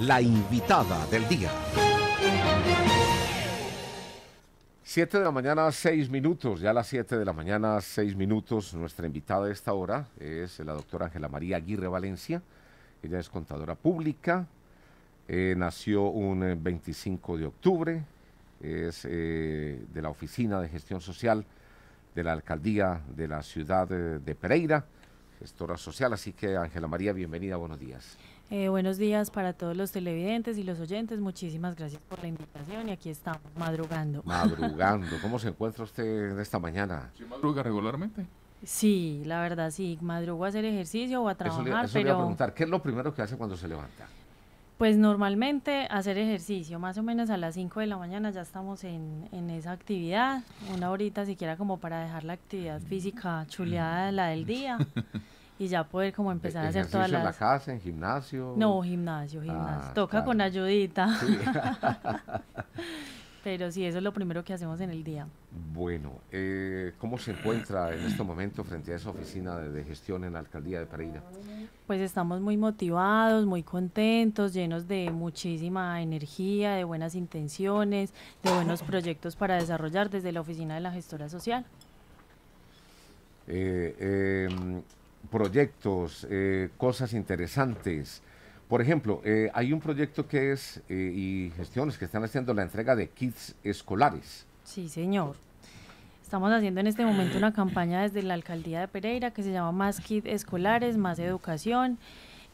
la invitada del día. 7 de la mañana, seis minutos, ya a las 7 de la mañana, seis minutos. Nuestra invitada de esta hora es la doctora Ángela María Aguirre Valencia. Ella es contadora pública, eh, nació un 25 eh, de octubre, es eh, de la Oficina de Gestión Social de la Alcaldía de la Ciudad de, de Pereira, gestora social. Así que, Ángela María, bienvenida, buenos días. Eh, buenos días para todos los televidentes y los oyentes. Muchísimas gracias por la invitación y aquí estamos, madrugando. Madrugando. ¿Cómo se encuentra usted esta mañana? ¿Sí madruga regularmente? Sí, la verdad sí. Madrugo a hacer ejercicio o a trabajar, pero... a preguntar, ¿qué es lo primero que hace cuando se levanta? Pues normalmente hacer ejercicio, más o menos a las 5 de la mañana ya estamos en, esa actividad, una horita siquiera como para dejar la actividad física chuleada, la del día. y ya poder como empezar a hacer todas las... en la casa, en gimnasio? No, gimnasio, ah, gimnasio. Toca con ayudita. Pero sí, eso es lo primero que hacemos en el día. Bueno, eh, ¿cómo se encuentra en este momento frente a esa oficina de, gestión en la alcaldía de Pereira? Pues estamos muy motivados, muy contentos, llenos de muchísima energía, de buenas intenciones, de buenos proyectos para desarrollar desde la oficina de la gestora social. Eh, eh, proyectos, eh, cosas interesantes. Por ejemplo, eh, hay un proyecto que es, eh, y gestiones que están haciendo la entrega de kits escolares. Sí, señor. Estamos haciendo en este momento una campaña desde la alcaldía de Pereira que se llama Más Kits Escolares, Más Educación.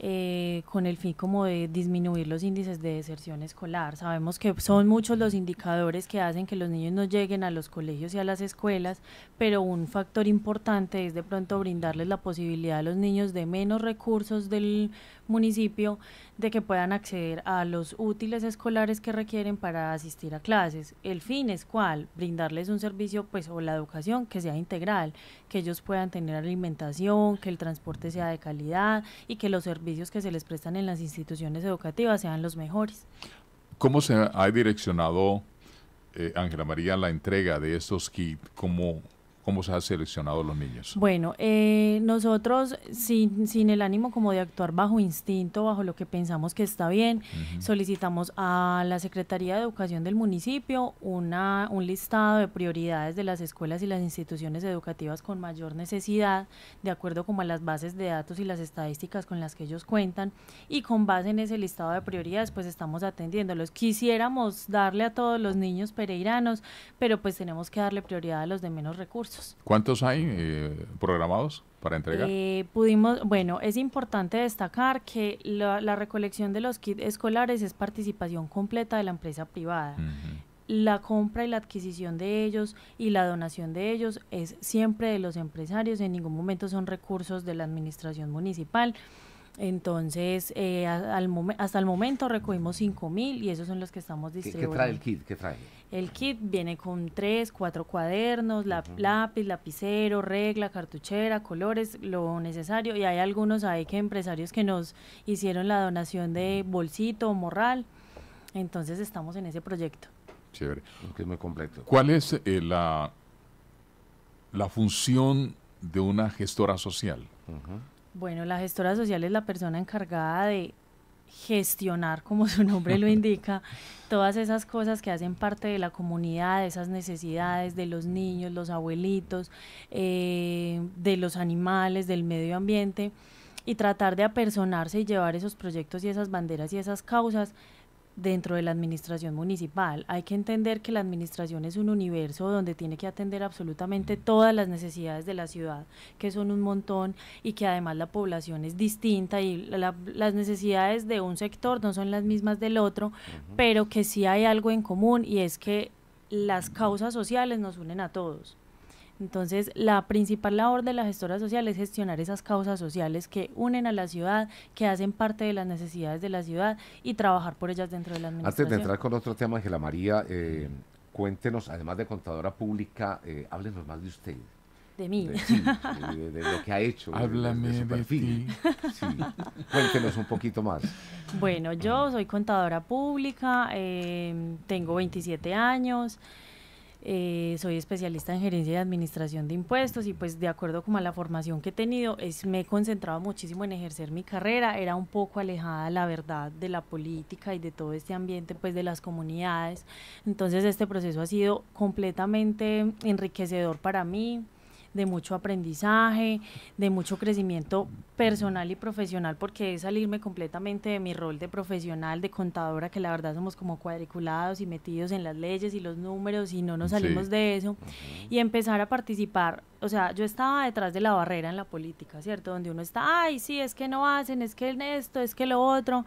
Eh, con el fin como de disminuir los índices de deserción escolar. Sabemos que son muchos los indicadores que hacen que los niños no lleguen a los colegios y a las escuelas, pero un factor importante es de pronto brindarles la posibilidad a los niños de menos recursos del municipio de que puedan acceder a los útiles escolares que requieren para asistir a clases. El fin es cuál, brindarles un servicio pues o la educación que sea integral, que ellos puedan tener alimentación, que el transporte sea de calidad y que los servicios que se les prestan en las instituciones educativas sean los mejores. ¿Cómo se ha direccionado eh, Ángela María la entrega de estos kits como ¿Cómo se ha seleccionado los niños? Bueno, eh, nosotros sin, sin, el ánimo como de actuar bajo instinto, bajo lo que pensamos que está bien, solicitamos a la Secretaría de Educación del municipio una, un listado de prioridades de las escuelas y las instituciones educativas con mayor necesidad, de acuerdo como a las bases de datos y las estadísticas con las que ellos cuentan, y con base en ese listado de prioridades pues estamos atendiéndolos. Quisiéramos darle a todos los niños pereiranos, pero pues tenemos que darle prioridad a los de menos recursos. ¿Cuántos hay eh, programados? para entregar? Eh, pudimos, bueno, es importante destacar que la, recolección de los kits escolares es participación completa de la empresa privada. La compra y la adquisición de ellos y la donación de ellos es siempre de los empresarios, en ningún momento son recursos de la administración municipal. Entonces, eh, hasta el momento recogimos 5.000 mil y esos son los que estamos distribuyendo. ¿Qué, qué trae el kit? ¿Qué trae? El kit viene con tres, cuatro cuadernos, la, lápiz, lapicero, regla, cartuchera, colores, lo necesario. Y hay algunos hay que empresarios que nos hicieron la donación de bolsito, morral. Entonces estamos en ese proyecto. Chévere. Que es muy completo. ¿Cuál es eh, la, la función de una gestora social? Bueno, la gestora social es la persona encargada de gestionar, como su nombre lo indica, todas esas cosas que hacen parte de la comunidad, esas necesidades de los niños, los abuelitos, eh, de los animales, del medio ambiente, y tratar de apersonarse y llevar esos proyectos y esas banderas y esas causas dentro de la administración municipal. Hay que entender que la administración es un universo donde tiene que atender absolutamente mm. todas las necesidades de la ciudad, que son un montón y que además la población es distinta y las necesidades de un sector no son las mismas del otro, pero que sí hay algo en común y es que las causas sociales nos unen a todos entonces, la principal labor de la gestora social es gestionar esas causas sociales que unen a la ciudad, que hacen parte de las necesidades de la ciudad y trabajar por ellas dentro de la administración. Antes de entrar con otro tema, Ángela María, eh, cuéntenos, además de contadora pública, eh, háblenos más de usted. De mí. sí, de, lo que ha hecho. Háblame de, Cuéntenos un poquito más. Bueno, yo soy contadora pública, eh, tengo 27 años. Eh, soy especialista en gerencia y administración de impuestos y pues de acuerdo como a la formación que he tenido, es, me he concentrado muchísimo en ejercer mi carrera, era un poco alejada la verdad de la política y de todo este ambiente pues de las comunidades, entonces este proceso ha sido completamente enriquecedor para mí, de mucho aprendizaje, de mucho crecimiento personal y profesional, porque es salirme completamente de mi rol de profesional, de contadora, que la verdad somos como cuadriculados y metidos en las leyes y los números y no nos salimos de eso, y empezar a participar. O sea, yo estaba detrás de la barrera en la política, ¿cierto? Donde uno está, ay, sí, es que no hacen, es que esto, es que lo otro,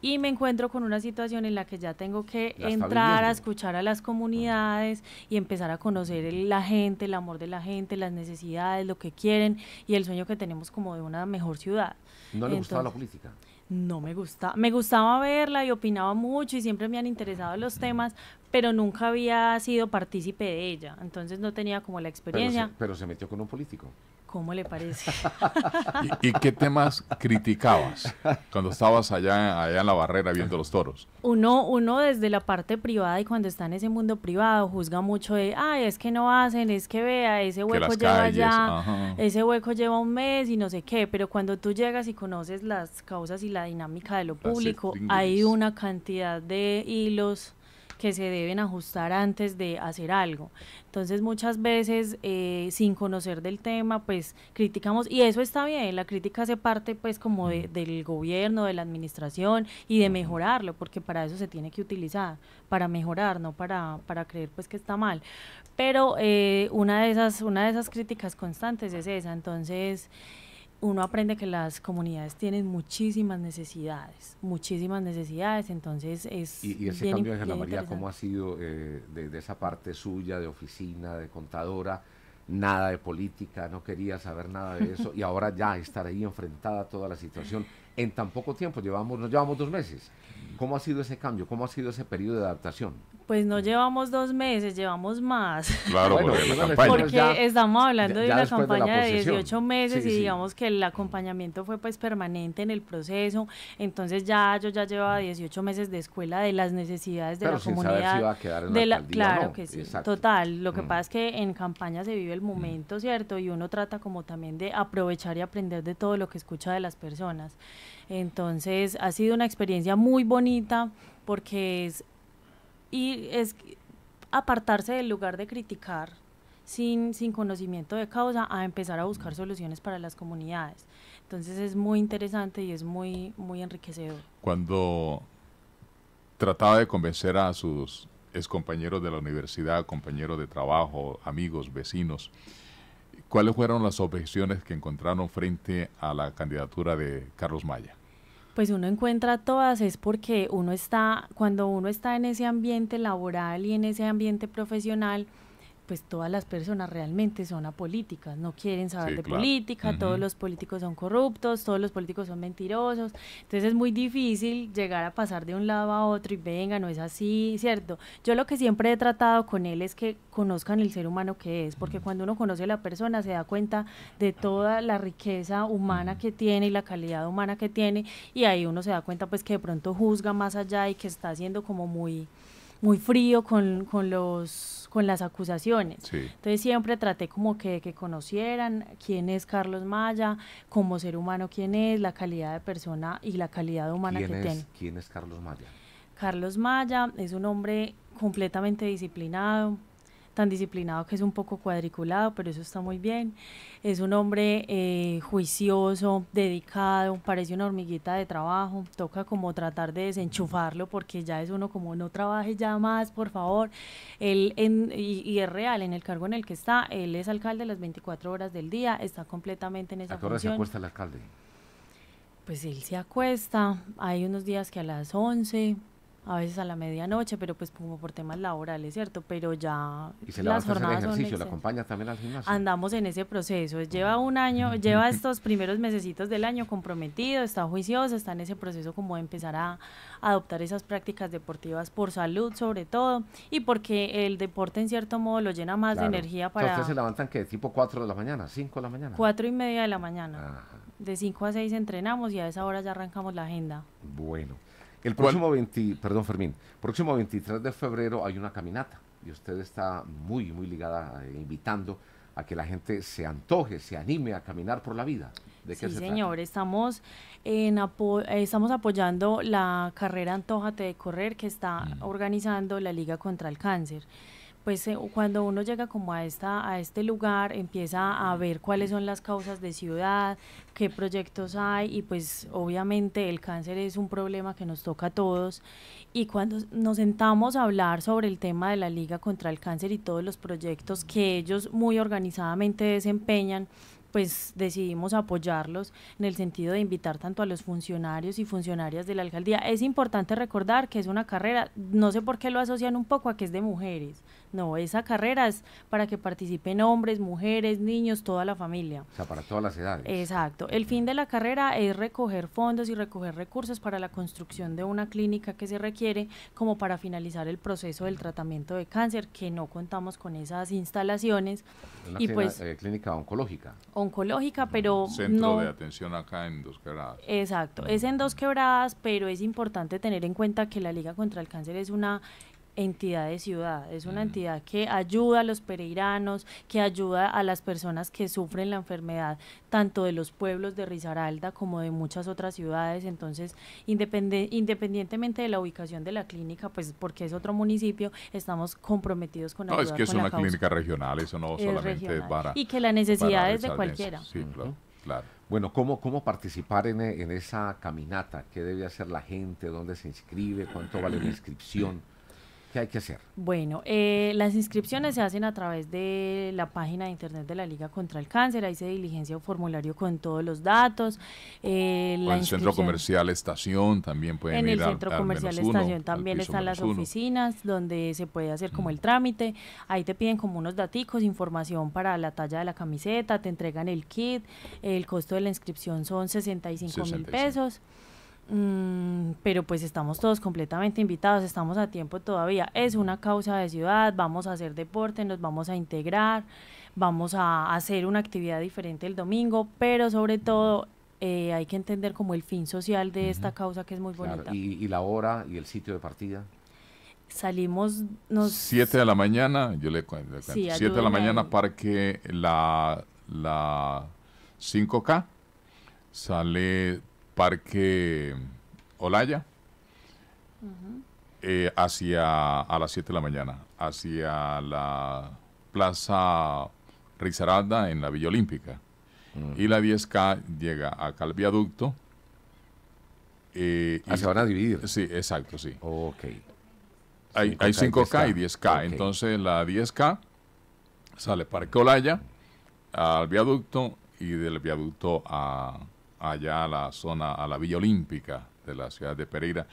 y me encuentro con una situación en la que ya tengo que entrar a escuchar a las comunidades y empezar a conocer la gente, el amor de la gente, las necesidades, lo que quieren y el sueño que tenemos como de una mejor ciudad. ¿No le gustaba la política? No me gustaba, me gustaba verla y opinaba mucho y siempre me han interesado los temas, pero nunca había sido partícipe de ella, entonces no tenía como la experiencia. pero se metió con un político. ¿Cómo le parece? ¿Y, qué temas criticabas cuando estabas allá, allá en la barrera viendo los toros? Uno, uno desde la parte privada y cuando está en ese mundo privado juzga mucho de, ay, es que no hacen, es que vea, ese hueco lleva ya, ese hueco lleva un mes y no sé qué, pero cuando tú llegas y conoces las causas y la dinámica de lo público, hay una cantidad de hilos que se deben ajustar antes de hacer algo. Entonces muchas veces eh, sin conocer del tema pues criticamos y eso está bien, la crítica hace parte pues como de, mm. del gobierno, de la administración y de mejorarlo porque para eso se tiene que utilizar, para mejorar, no para, para creer pues que está mal. Pero eh, una, de esas, una de esas críticas constantes es esa, entonces uno aprende que las comunidades tienen muchísimas necesidades, muchísimas necesidades, entonces es... Y, ese cambio de la María, ¿cómo ha sido eh, de, esa parte suya, de oficina, de contadora? Nada de política, no quería saber nada de eso y ahora ya estar ahí enfrentada a toda la situación en tan poco tiempo, llevamos, nos llevamos dos meses. ¿Cómo ha sido ese cambio? ¿Cómo ha sido ese periodo de adaptación? Pues no mm. llevamos dos meses, llevamos más. Claro, porque, estamos hablando de una campaña de, 18 meses y digamos que el acompañamiento fue pues permanente en el proceso. Entonces ya yo ya llevaba 18 mm. meses de escuela de las necesidades de la comunidad. Saber si iba a quedar en de la, claro que sí, total. Lo que mm. pasa es que en campaña se vive el momento, ¿cierto? Y uno trata como también de aprovechar y aprender de todo lo que escucha de las personas. Entonces ha sido una experiencia muy bonita porque es y es apartarse del lugar de criticar sin, sin conocimiento de causa a empezar a buscar soluciones para las comunidades. Entonces es muy interesante y es muy, muy enriquecedor. Cuando trataba de convencer a sus excompañeros de la universidad, compañeros de trabajo, amigos, vecinos, ¿cuáles fueron las objeciones que encontraron frente a la candidatura de Carlos Maya? pues uno encuentra todas es porque uno está, cuando uno está en ese ambiente laboral y en ese ambiente profesional, pues todas las personas realmente son apolíticas, no quieren saber de política, todos los políticos son corruptos, todos los políticos son mentirosos, entonces es muy difícil llegar a pasar de un lado a otro y venga, no es así, ¿cierto? Yo lo que siempre he tratado con él es que conozcan el ser humano que es, porque cuando uno conoce a la persona se da cuenta de toda la riqueza humana que tiene y la calidad humana que tiene y ahí uno se da cuenta pues que de pronto juzga más allá y que está siendo como muy muy frío con, con los, con las acusaciones. Entonces siempre traté como que, conocieran quién es Carlos Maya, como ser humano quién es, la calidad de persona y la calidad humana que es, tiene. ¿Quién es Carlos Maya? Carlos Maya es un hombre completamente disciplinado, tan disciplinado que es un poco cuadriculado, pero eso está muy bien. Es un hombre eh, juicioso, dedicado, parece una hormiguita de trabajo, toca como tratar de desenchufarlo porque ya es uno como no trabaje ya más, por favor. Él y, es real en el cargo en el que está, él es alcalde las 24 horas del día, está completamente en esa ¿A qué hora se acuesta el alcalde? Pues él se acuesta, hay unos días que a las 11, a veces a la medianoche, pero pues como por temas laborales, ¿cierto? Pero ya ¿Y se las el ejercicio, ¿La acompaña también al gimnasio? Andamos en ese proceso, lleva un año, lleva estos primeros mesecitos del año comprometido, está juicioso, está en ese proceso como de empezar a adoptar esas prácticas deportivas por salud sobre todo y porque el deporte en cierto modo lo llena más de energía para... ¿Ustedes se levantan que tipo 4 de la mañana, 5 de la mañana? 4 y media de la mañana. De 5 a 6 entrenamos y a esa hora ya arrancamos la agenda. Bueno. El próximo, perdón, Fermín, próximo 23 de febrero hay una caminata y usted está muy, muy ligada, eh, invitando a que la gente se antoje, se anime a caminar por la vida. ¿De sí, señor, estamos en eh, estamos apoyando la carrera Antójate de Correr que está mm. organizando la Liga contra el Cáncer pues eh, cuando uno llega como a, esta, a este lugar, empieza a ver cuáles son las causas de ciudad, qué proyectos hay y pues obviamente el cáncer es un problema que nos toca a todos y cuando nos sentamos a hablar sobre el tema de la Liga contra el Cáncer y todos los proyectos que ellos muy organizadamente desempeñan, pues decidimos apoyarlos en el sentido de invitar tanto a los funcionarios y funcionarias de la alcaldía. Es importante recordar que es una carrera, no sé por qué lo asocian un poco a que es de mujeres. No, esa carrera es para que participen hombres, mujeres, niños, toda la familia. O sea, para todas las edades. Exacto. El fin de la carrera es recoger fondos y recoger recursos para la construcción de una clínica que se requiere como para finalizar el proceso del tratamiento de cáncer, que no contamos con esas instalaciones. y pues, eh, clínica oncológica oncológica, pero Centro de atención acá en Dos Quebradas. Exacto, es en Dos Quebradas, pero es importante tener en cuenta que la Liga contra el Cáncer es una entidad de ciudad, es una mm. entidad que ayuda a los pereiranos, que ayuda a las personas que sufren la enfermedad, tanto de los pueblos de Risaralda como de muchas otras ciudades. Entonces, independientemente de la ubicación de la clínica, pues porque es otro municipio, estamos comprometidos con la No, es que es una clínica regional, eso no solamente es para... Y que la necesidad es de cualquiera. Sí, claro, Bueno, ¿cómo, cómo participar en, en, esa caminata? ¿Qué debe hacer la gente? ¿Dónde se inscribe? ¿Cuánto vale la inscripción? ¿Qué hay que hacer? Bueno, eh, las inscripciones se hacen a través de la página de internet de la Liga contra el Cáncer. Ahí se diligencia un formulario con todos los datos. Eh, el centro comercial Estación también pueden en En el centro comercial Estación también están las oficinas donde se puede hacer como mm. el trámite. Ahí te piden como unos daticos, información para la talla de la camiseta, te entregan el kit. El costo de la inscripción son 65 mil pesos. Mm, pero pues estamos todos completamente invitados, estamos a tiempo todavía. Es una causa de ciudad, vamos a hacer deporte, nos vamos a integrar, vamos a hacer una actividad diferente el domingo, pero sobre todo eh, hay que entender como el fin social de esta causa que es muy bonita. ¿Y, la hora y el sitio de partida? Salimos... Nos... Siete de la mañana, yo le cuento. Siete de la mañana, parque la, la 5K. Sale Parque Olaya eh, hacia a las 7 de la mañana, hacia la Plaza Risaralda en la Villa Olímpica. Mm. Y la 10K llega acá al viaducto. Eh, ah, y, se van a dividir. Sí, exacto, sí. ok. Hay, 5K, y 10K. Entonces la 10K sale Parque Olaya al viaducto y del viaducto a allá a la zona, a la Villa Olímpica de la ciudad de Pereira,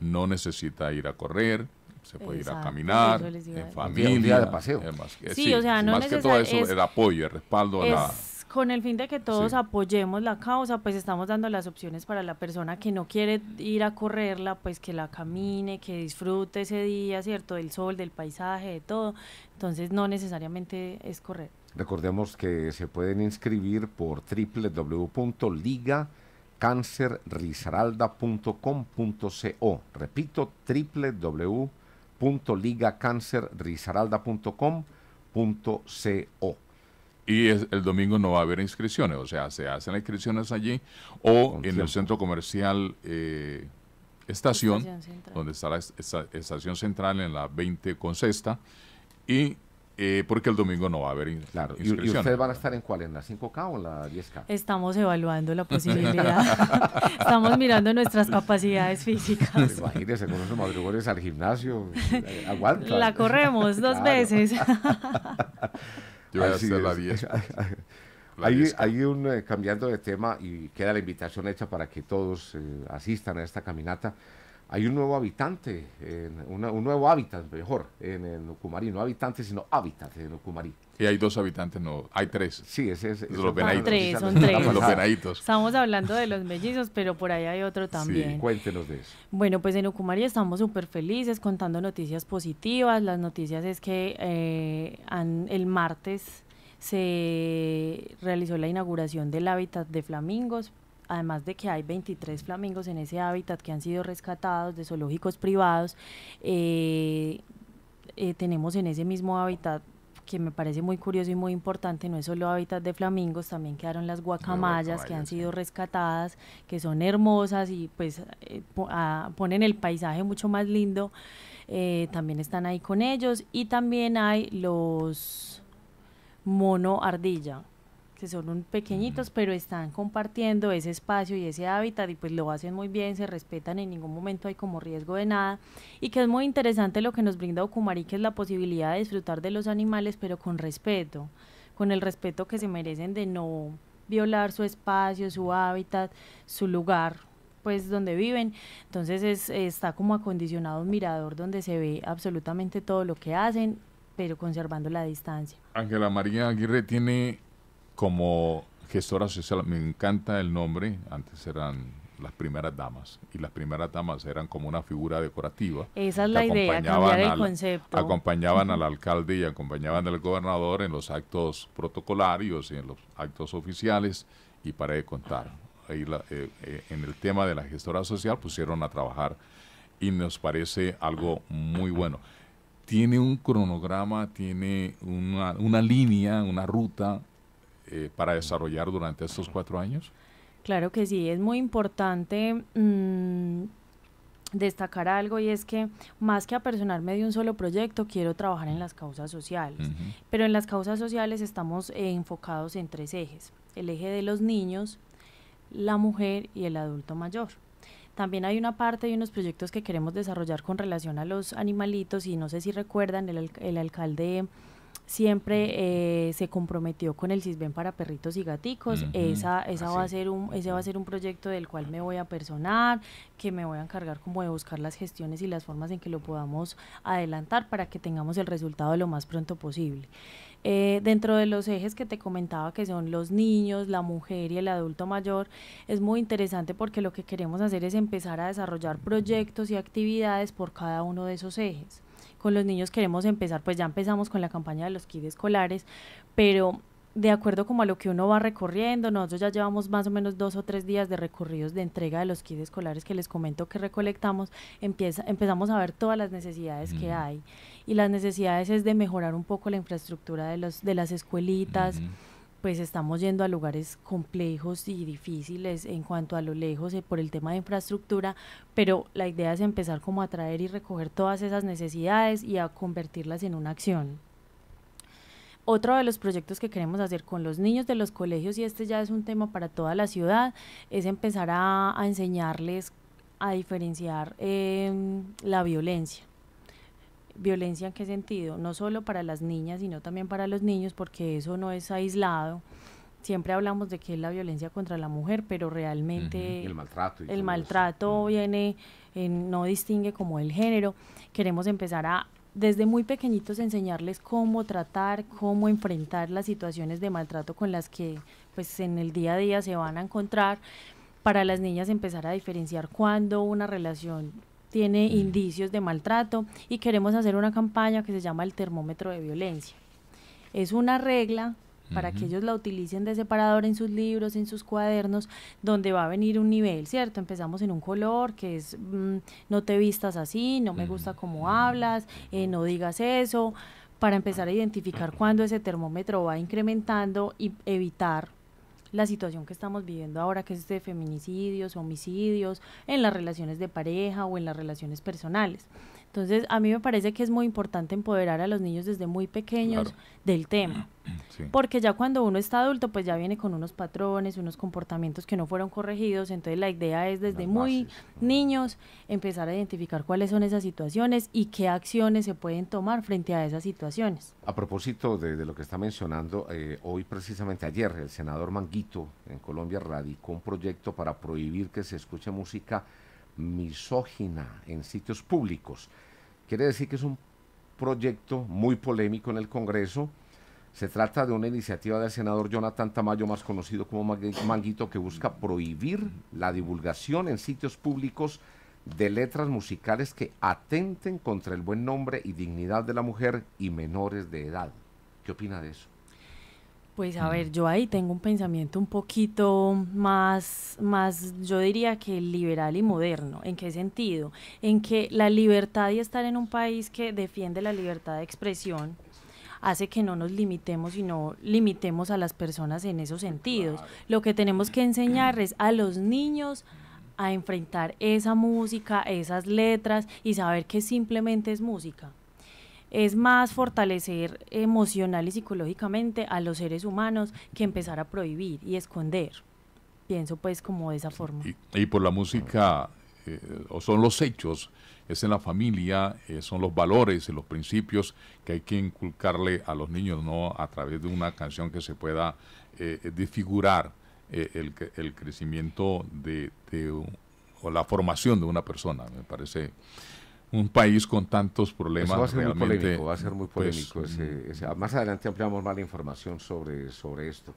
no necesita ir a correr, se puede ir a caminar, en familia, de paseo. Más, sí, o sea, no que todo eso, el apoyo, el respaldo a la con el fin de que todos apoyemos la causa, pues estamos dando las opciones para la persona que no quiere ir a correrla, pues que la camine, que disfrute ese día, ¿cierto? Del sol, del paisaje, de todo. Entonces no necesariamente es correr. Recordemos que se pueden inscribir por www.ligacancerrizaralda.com.co. Repito, www.ligacancerrizaralda.com.co. Y el domingo no va a haber inscripciones, o sea, se hacen inscripciones allí o en el centro comercial eh, Estación, donde está la estación central en la 20 con cesta y eh, porque el domingo no va a haber inscripción. ¿Y, ustedes van a estar en cuál? ¿En la 5K o en la 10K? Estamos evaluando la posibilidad. Estamos mirando nuestras capacidades físicas. Pues Imagínense con esos madrugones al gimnasio. Eh, aguanta. La corremos dos veces. Yo voy a hacer la 10. Hay, hay, un, eh, cambiando de tema, y queda la invitación hecha para que todos asistan a esta caminata hay un nuevo habitante, en un nuevo hábitat, mejor, en el Nucumarí, no habitante, sino hábitat en Nucumarí. Y hay dos habitantes, no, hay tres. Sí, ese es. Los venaditos. son tres. Estamos hablando de los mellizos, pero por ahí hay otro también. Sí, cuéntenos de eso. Bueno, pues en Ucumari estamos súper felices contando noticias positivas. Las noticias es que eh, el martes se realizó la inauguración del hábitat de flamingos además de que hay 23 flamingos en ese hábitat que han sido rescatados de zoológicos privados, eh, eh, tenemos en ese mismo hábitat que me parece muy curioso y muy importante, no es solo hábitat de flamingos, también quedaron las guacamayas que han sido rescatadas, que son hermosas y pues eh, ah, ponen el paisaje mucho más lindo, también están ahí con ellos y también hay los mono ardilla, son un pequeñitos, pero están compartiendo ese espacio y ese hábitat y pues lo hacen muy bien, se respetan, en ningún momento hay como riesgo de nada. Y que es muy interesante lo que nos brinda Okumari, que es la posibilidad de disfrutar de los animales, pero con respeto, con el respeto que se merecen de no violar su espacio, su hábitat, su lugar, pues donde viven. Entonces es, está como acondicionado un mirador donde se ve absolutamente todo lo que hacen, pero conservando la distancia. Ángela María Aguirre tiene como gestora social, me encanta el nombre, antes eran las primeras damas y las primeras damas eran como una figura decorativa. Esa es la idea, cambiar el concepto. Acompañaban al alcalde y acompañaban al gobernador en los actos protocolarios y en los actos oficiales y para de contar. Eh, eh, en el tema de la gestora social pusieron a trabajar y nos parece algo muy bueno. Tiene un cronograma, tiene una, una línea, una ruta eh, para desarrollar durante estos cuatro años? Claro que sí, es muy importante mm, destacar algo y es que más que apersonarme de un solo proyecto, quiero trabajar en las causas sociales. Pero en las causas sociales estamos eh, enfocados en tres ejes, el eje de los niños, la mujer y el adulto mayor. También hay una parte de unos proyectos que queremos desarrollar con relación a los animalitos y no sé si recuerdan, el alcalde siempre eh, se comprometió con el CISBEN para perritos y gaticos. esa, esa va a ser un, ese va a ser un proyecto del cual me voy a personar, que me voy a encargar como de buscar las gestiones y las formas en que lo podamos adelantar para que tengamos el resultado lo más pronto posible. Eh, dentro de los ejes que te comentaba, que son los niños, la mujer y el adulto mayor, es muy interesante porque lo que queremos hacer es empezar a desarrollar proyectos y actividades por cada uno de esos ejes con los niños queremos empezar, pues ya empezamos con la campaña de los kits escolares, pero de acuerdo como a lo que uno va recorriendo, nosotros ya llevamos más o menos dos o tres días de recorridos de entrega de los kits escolares que les comento que recolectamos, empieza, empezamos a ver todas las necesidades que hay. Y las necesidades es de mejorar un poco la infraestructura de, los, de las escuelitas pues estamos yendo a lugares complejos y difíciles en cuanto a lo lejos eh, por el tema de infraestructura, pero la idea es empezar como a traer y recoger todas esas necesidades y a convertirlas en una acción. Otro de los proyectos que queremos hacer con los niños de los colegios, y este ya es un tema para toda la ciudad, es empezar a, enseñarles a diferenciar em, la violencia violencia en qué sentido, no solo para las niñas, sino también para los niños, porque eso no es aislado. Siempre hablamos de que es la violencia contra la mujer, pero realmente el maltrato, viene, no distingue como el género. Queremos empezar a desde muy pequeñitos enseñarles cómo tratar, cómo enfrentar las situaciones de maltrato con las que pues en el día a día se van a encontrar para las niñas empezar a diferenciar cuando una relación tiene mm. indicios de maltrato y queremos hacer una campaña que se llama el termómetro de violencia. Es una regla para que ellos la utilicen de separador en sus libros, en sus cuadernos, donde va a venir un nivel, ¿cierto? Empezamos en un color que es mm, no te vistas así, no me gusta cómo hablas, eh, no digas eso, para empezar a identificar cuándo ese termómetro va incrementando y evitar la situación que estamos viviendo ahora, que es de feminicidios, homicidios, en las relaciones de pareja o en las relaciones personales. Entonces, a mí me parece que es muy importante empoderar a los niños desde muy pequeños del tema. Porque ya cuando uno está adulto, pues ya viene con unos patrones, unos comportamientos que no fueron corregidos. Entonces, la idea es desde muy niños empezar a identificar cuáles son esas situaciones y qué acciones se pueden tomar frente a esas situaciones. A propósito de, lo que está mencionando, eh, hoy precisamente ayer el senador Manguito en Colombia radicó un proyecto para prohibir que se escuche música misógina en sitios públicos. Quiere decir que es un proyecto muy polémico en el Congreso. Se trata de una iniciativa del senador Jonathan Tamayo, más conocido como Manguito, que busca prohibir la divulgación en sitios públicos de letras musicales que atenten contra el buen nombre y dignidad de la mujer y menores de edad. ¿Qué opina de eso? Pues a ver, yo ahí tengo un pensamiento un poquito más, más, yo diría que liberal y moderno. ¿En qué sentido? En que la libertad y estar en un país que defiende la libertad de expresión hace que no nos limitemos y no limitemos a las personas en esos sentidos. Lo que tenemos que enseñar es a los niños a enfrentar esa música, esas letras y saber que simplemente es música es más fortalecer emocional y psicológicamente a los seres humanos que empezar a prohibir y esconder. Pienso pues como de esa forma. Y, por la música, eh, o son los hechos, es en la familia, eh, son los valores y los principios que hay que inculcarle a los niños, no a través de una canción que se pueda eh, eh el, el, crecimiento de, de o la formación de una persona, me parece un país con tantos problemas. Eso va a ser muy polémico, va a ser muy pues, polémico. Mm. Ah, más adelante ampliamos más la información sobre, sobre esto.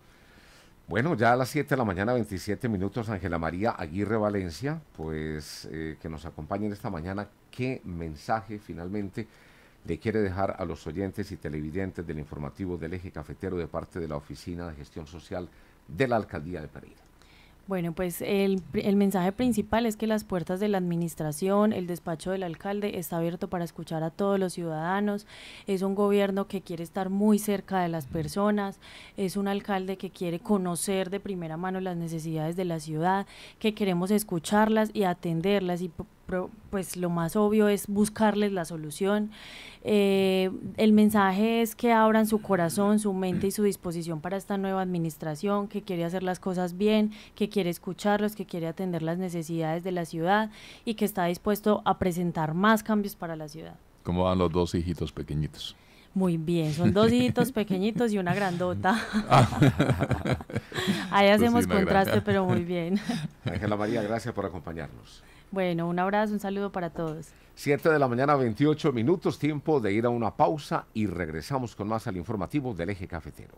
Bueno, ya a las 7 de la mañana, 27 minutos, Ángela María Aguirre Valencia, pues eh, que nos acompañen esta mañana. ¿Qué mensaje finalmente le quiere dejar a los oyentes y televidentes del informativo del eje cafetero de parte de la Oficina de Gestión Social de la Alcaldía de Pereira? Bueno, pues el, el, mensaje principal es que las puertas de la administración, el despacho del alcalde está abierto para escuchar a todos los ciudadanos. Es un gobierno que quiere estar muy cerca de las personas, es un alcalde que quiere conocer de primera mano las necesidades de la ciudad, que queremos escucharlas y atenderlas y pues lo más obvio es buscarles la solución. Eh, el mensaje es que abran su corazón, su mente y su disposición para esta nueva administración que quiere hacer las cosas bien, que quiere escucharlos, que quiere atender las necesidades de la ciudad y que está dispuesto a presentar más cambios para la ciudad. ¿Cómo van los dos hijitos pequeñitos? Muy bien, son dos hijitos pequeñitos y una grandota. Ah. Ahí pues hacemos contraste, pero muy bien. Ángela María, gracias por acompañarnos. Bueno, un abrazo, un saludo para todos. Siete de la mañana, 28 minutos, tiempo de ir a una pausa y regresamos con más al informativo del eje cafetero.